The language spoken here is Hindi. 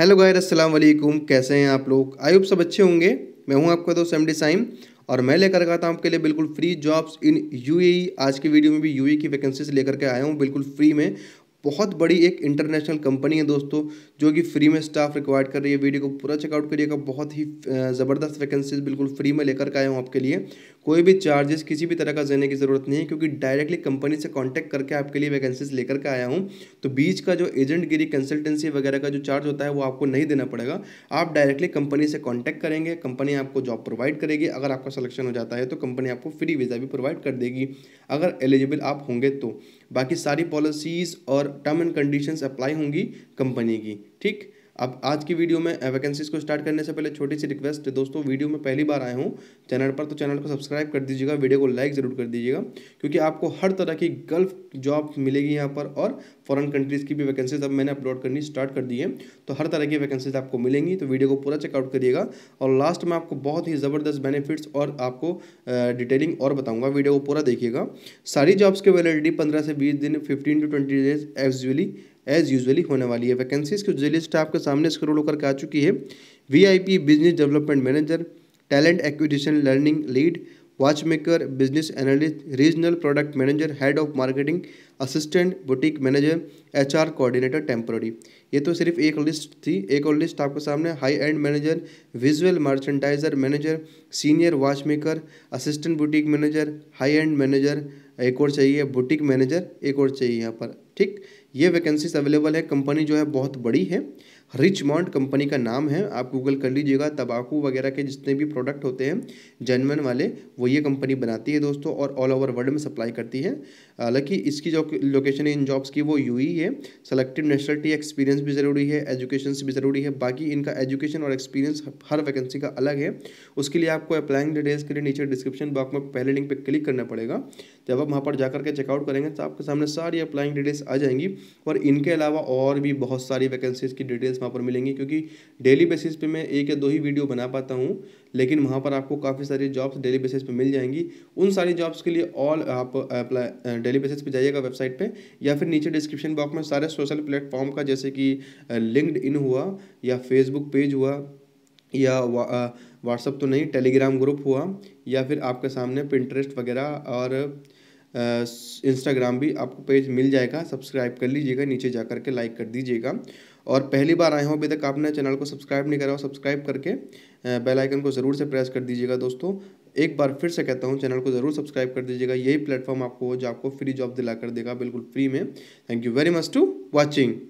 हेलो गायर अस्सलाम वालेकुम कैसे हैं आप लोग आई होप सब अच्छे होंगे मैं हूं आपका दोस्त एम डी साइम और मैं लेकर आता हूं आपके लिए बिल्कुल फ्री जॉब्स इन यूएई आज की वीडियो में भी यूएई e की वैकेंसीज लेकर के आया हूं बिल्कुल फ्री में बहुत बड़ी एक इंटरनेशनल कंपनी है दोस्तों जो कि फ्री में स्टाफ रिक्वायर्ड कर रही है वीडियो को पूरा चेकआउट करिएगा बहुत ही ज़बरदस्त वैकेंसीज बिल्कुल फ्री में लेकर के आया हूँ आपके लिए कोई भी चार्जेस किसी भी तरह का देने की ज़रूरत नहीं है क्योंकि डायरेक्टली कंपनी से कांटेक्ट करके आपके लिए वैकेंसीज लेकर के आया हूँ तो बीच का जो एजेंट गिरी कंसल्टेंसी वगैरह का जो चार्ज होता है वो आपको नहीं देना पड़ेगा आप डायरेक्टली कंपनी से कॉन्टैक्ट करेंगे कंपनी आपको जॉब प्रोवाइड करेगी अगर आपका सलेक्शन हो जाता है तो कंपनी आपको फ्री वीज़ा भी प्रोवाइड कर देगी अगर एलिजिबल आप होंगे तो बाकी सारी पॉलिसीज़ और टर्म एंड कंडीशंस अप्लाई होंगी कंपनी की ठीक अब आज की वीडियो में वैकेंसीज़ को स्टार्ट करने से पहले छोटी सी रिक्वेस्ट है दोस्तों वीडियो में पहली बार आया हूँ चैनल पर तो चैनल को सब्सक्राइब कर दीजिएगा वीडियो को लाइक ज़रूर कर दीजिएगा क्योंकि आपको हर तरह की गल्फ जॉब मिलेगी यहाँ पर और फॉरेन कंट्रीज़ की भी वैकेंसीज अब मैंने अपलोड करनी स्टार्ट कर दी है तो हर तरह की वैकेंसीज आपको मिलेंगी तो वीडियो को पूरा चेकआउट करिएगा और लास्ट में आपको बहुत ही ज़बरदस्त बेनिफिट्स और आपको डिटेलिंग और बताऊँगा वीडियो को पूरा देखिएगा सारी जॉब्स की वैलिडिटी पंद्रह से बीस दिन fifteen to twenty days actually as usually होने वाली है वैकेंसीज की जो लिस्ट आपके सामने स्क्रोल होकर आ चुकी है P business development manager talent acquisition learning lead watchmaker business analyst regional product manager head of marketing assistant boutique manager H R coordinator temporary ये तो सिर्फ एक लिस्ट थी एक और लिस्ट आपके सामने high end manager visual merchandiser manager senior watchmaker assistant boutique manager high end manager एक और चाहिए बुटीक मैनेजर एक और चाहिए यहाँ पर ठीक ये वैकेंसीज अवेलेबल है कंपनी जो है बहुत बड़ी है रिच मॉन्ट कंपनी का नाम है आप गूगल कर लीजिएगा तंबाकू वगैरह के जितने भी प्रोडक्ट होते हैं जेनवन वाले वो ये कंपनी बनाती है दोस्तों और ऑल ओवर वर्ल्ड में सप्लाई करती है हालांकि इसकी जो लोकेशन है इन जॉब्स की वो यू ही है सेलेक्टेड नेशनलिटी एक्सपीरियंस भी ज़रूरी है एजुकेशन भी ज़रूरी है बाकी इनका एजुकेशन और एक्सपीरियंस हर वैकेंसी का अलग है उसके लिए आपको अप्लाइंग डिटेल्स के लिए नीचे डिस्क्रिप्शन बॉक्स में पहले लिंक पर क्लिक करना पड़ेगा जब आप वहाँ पर जाकर के चेकआउट करेंगे तो आपके सामने सारी अप्लाइंग डिटेल्स आ जाएंगी और इनके अलावा और भी बहुत सारी वैकेंसीज़ की डिटेल्स प्लेस वहाँ पर मिलेंगी क्योंकि डेली बेसिस पे मैं एक या दो ही वीडियो बना पाता हूँ लेकिन वहाँ पर आपको काफ़ी सारी जॉब्स डेली बेसिस पे मिल जाएंगी उन सारी जॉब्स के लिए ऑल आप अप्लाई डेली बेसिस पे जाइएगा वेबसाइट पे या फिर नीचे डिस्क्रिप्शन बॉक्स में सारे सोशल प्लेटफॉर्म का जैसे कि लिंकड इन हुआ या फेसबुक पेज हुआ या व्हाट्सअप तो नहीं टेलीग्राम ग्रुप हुआ या फिर आपके सामने पिंटरेस्ट वगैरह और इंस्टाग्राम भी आपको पेज मिल जाएगा सब्सक्राइब कर लीजिएगा नीचे जा कर के लाइक कर दीजिएगा और पहली बार आए हो अभी तक आपने चैनल को सब्सक्राइब नहीं करा हो सब्सक्राइब करके बेल आइकन को ज़रूर से प्रेस कर दीजिएगा दोस्तों एक बार फिर से कहता हूँ चैनल को ज़रूर सब्सक्राइब कर दीजिएगा यही प्लेटफॉर्म आपको जो आपको फ्री जॉब दिला कर देगा बिल्कुल फ्री में thank you very much to watching